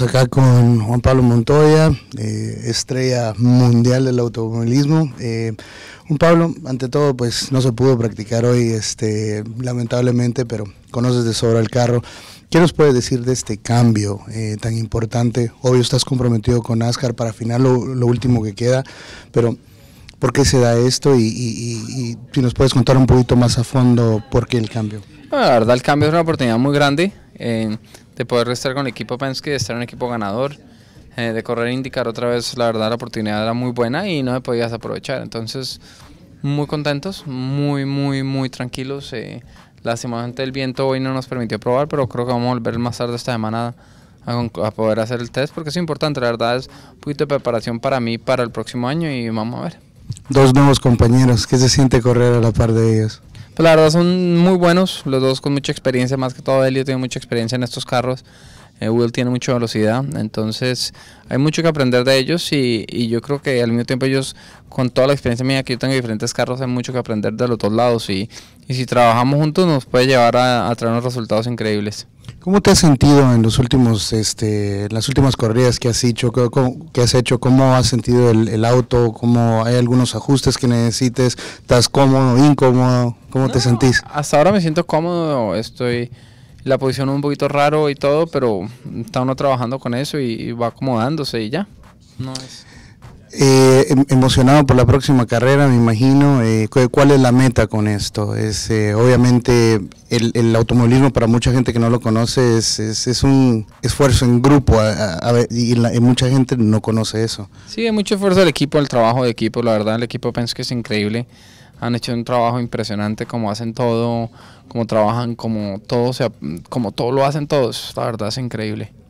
acá con Juan Pablo Montoya, eh, estrella mundial del automovilismo. Eh, Juan Pablo, ante todo, pues no se pudo practicar hoy, este, lamentablemente, pero conoces de sobra el carro. ¿Qué nos puedes decir de este cambio eh, tan importante? Obvio, estás comprometido con NASCAR para afinar lo, último que queda, pero ¿por qué se da esto? Y, si nos puedes contar un poquito más a fondo, ¿por qué el cambio? la verdad, el cambio es una oportunidad muy grande eh, de poder estar con el equipo Penske, de estar en un equipo ganador, eh, de correr e indicar otra vez, la verdad la oportunidad era muy buena y no me podías aprovechar. Entonces, muy contentos, muy, muy, muy tranquilos. Eh, el viento hoy no nos permitió probar, pero creo que vamos a volver más tarde esta semana a, poder hacer el test porque es importante, la verdad es un poquito de preparación para mí para el próximo año y vamos a ver. Dos nuevos compañeros, ¿qué se siente correr a la par de ellos? Pues la verdad son muy buenos, los dos con mucha experiencia, más que todo Elio tiene mucha experiencia en estos carros. Google eh, tiene mucha velocidad, entonces hay mucho que aprender de ellos y, yo creo que al mismo tiempo ellos, con toda la experiencia mía que yo tengo diferentes carros, hay mucho que aprender de los dos lados y, si trabajamos juntos nos puede llevar a, a, traer resultados increíbles. ¿Cómo te has sentido en los últimos, este, las últimas corridas que has hecho? que has hecho? ¿Cómo has sentido el, auto? ¿Cómo hay algunos ajustes que necesites? ¿Estás cómodo, incómodo? ¿Cómo te sentís? Hasta ahora me siento cómodo, estoy la posición un poquito raro y todo, pero está uno trabajando con eso y, va acomodándose y ya. Eh, em, emocionado por la próxima carrera, me imagino. Eh, ¿Cuál es la meta con esto? Es eh, obviamente el, automovilismo para mucha gente que no lo conoce es, es, un esfuerzo en grupo y, mucha gente no conoce eso. Sí, hay mucho esfuerzo del equipo, el trabajo de equipo. La verdad, el equipo pienso que es increíble han hecho un trabajo impresionante, como hacen todo, como trabajan, como todo, sea, como todo lo hacen todos. La verdad es increíble.